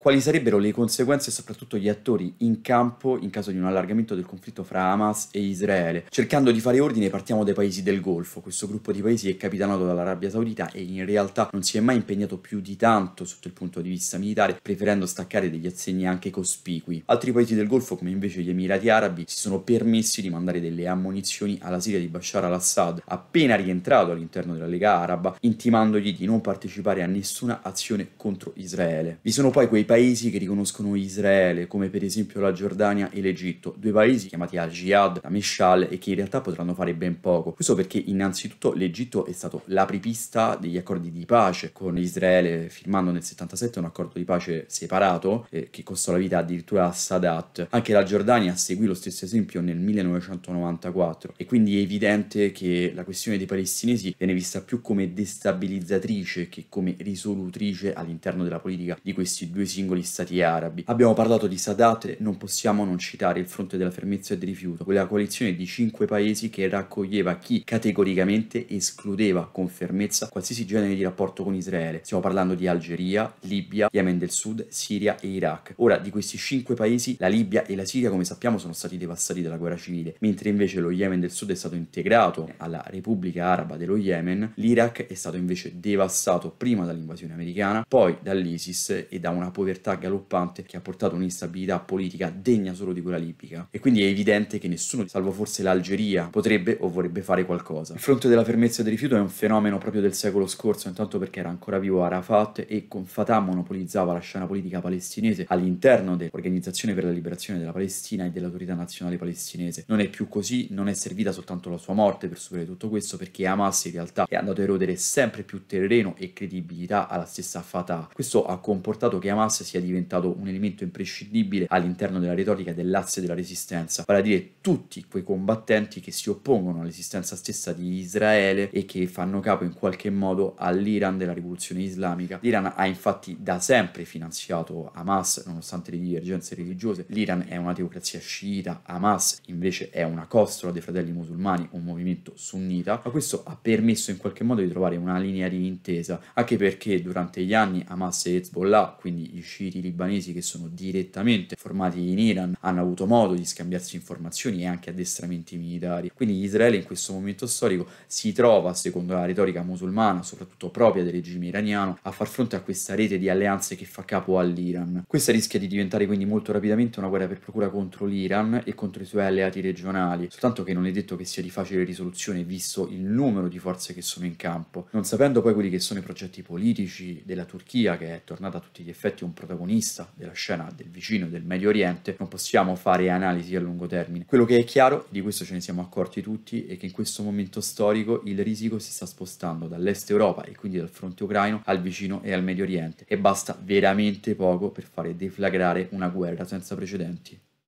quali sarebbero le conseguenze e soprattutto gli attori in campo in caso di un allargamento del conflitto fra Hamas e Israele. Cercando di fare ordine partiamo dai paesi del Golfo, questo gruppo di paesi è capitanato dall'Arabia Saudita e in realtà non si è mai impegnato più di tanto sotto il punto di vista militare, preferendo staccare degli assegni anche cospicui. Altri paesi del Golfo, come invece gli Emirati Arabi, si sono permessi di mandare delle ammunizioni alla Siria di Bashar al-Assad, appena rientrato all'interno della Lega Araba, intimandogli di non partecipare a nessuna azione contro Israele. Vi sono poi quei paesi che riconoscono Israele, come per esempio la Giordania e l'Egitto, due paesi chiamati al-Jihad, la Meshal, e che in realtà potranno fare ben poco. Questo perché innanzitutto l'Egitto è stato l'apripista degli accordi di pace con Israele, firmando nel 77 un accordo di pace separato eh, che costò la vita addirittura a Sadat. Anche la Giordania seguì lo stesso esempio nel 1994 e quindi è evidente che la questione dei palestinesi viene vista più come destabilizzatrice che come risolutrice all'interno della politica di questi due siti singoli stati arabi. Abbiamo parlato di Sadat, non possiamo non citare il fronte della fermezza e del rifiuto, quella coalizione di cinque paesi che raccoglieva chi categoricamente escludeva con fermezza qualsiasi genere di rapporto con Israele. Stiamo parlando di Algeria, Libia, Yemen del Sud, Siria e Iraq. Ora, di questi cinque paesi, la Libia e la Siria, come sappiamo, sono stati devastati dalla guerra civile, mentre invece lo Yemen del Sud è stato integrato alla Repubblica Araba dello Yemen, l'Iraq è stato invece devastato prima dall'invasione americana, poi dall'ISIS e da una povertà povertà galoppante che ha portato un'instabilità politica degna solo di quella libica e quindi è evidente che nessuno, salvo forse l'Algeria, potrebbe o vorrebbe fare qualcosa. Il fronte della fermezza del rifiuto è un fenomeno proprio del secolo scorso, intanto perché era ancora vivo Arafat e con Fatah monopolizzava la scena politica palestinese all'interno dell'Organizzazione per la Liberazione della Palestina e dell'Autorità Nazionale Palestinese. Non è più così, non è servita soltanto la sua morte per superare tutto questo perché Hamas in realtà è andato a erodere sempre più terreno e credibilità alla stessa Fatah. Questo ha comportato che Hamas Hamas sia diventato un elemento imprescindibile all'interno della retorica dell'asse della resistenza, vale a dire tutti quei combattenti che si oppongono all'esistenza stessa di Israele e che fanno capo in qualche modo all'Iran della rivoluzione islamica. L'Iran ha infatti da sempre finanziato Hamas, nonostante le divergenze religiose. L'Iran è una teocrazia sciita, Hamas invece è una costola dei fratelli musulmani, un movimento sunnita, ma questo ha permesso in qualche modo di trovare una linea di intesa, anche perché durante gli anni Hamas e Hezbollah, quindi i usciti libanesi che sono direttamente formati in Iran hanno avuto modo di scambiarsi informazioni e anche addestramenti militari. Quindi Israele in questo momento storico si trova, secondo la retorica musulmana, soprattutto propria del regime iraniano, a far fronte a questa rete di alleanze che fa capo all'Iran. Questa rischia di diventare quindi molto rapidamente una guerra per procura contro l'Iran e contro i suoi alleati regionali, soltanto che non è detto che sia di facile risoluzione visto il numero di forze che sono in campo. Non sapendo poi quelli che sono i progetti politici della Turchia, che è tornata a tutti gli effetti un protagonista della scena del vicino e del Medio Oriente, non possiamo fare analisi a lungo termine. Quello che è chiaro, e di questo ce ne siamo accorti tutti, è che in questo momento storico il risico si sta spostando dall'est Europa e quindi dal fronte ucraino al vicino e al Medio Oriente e basta veramente poco per fare deflagrare una guerra senza precedenti.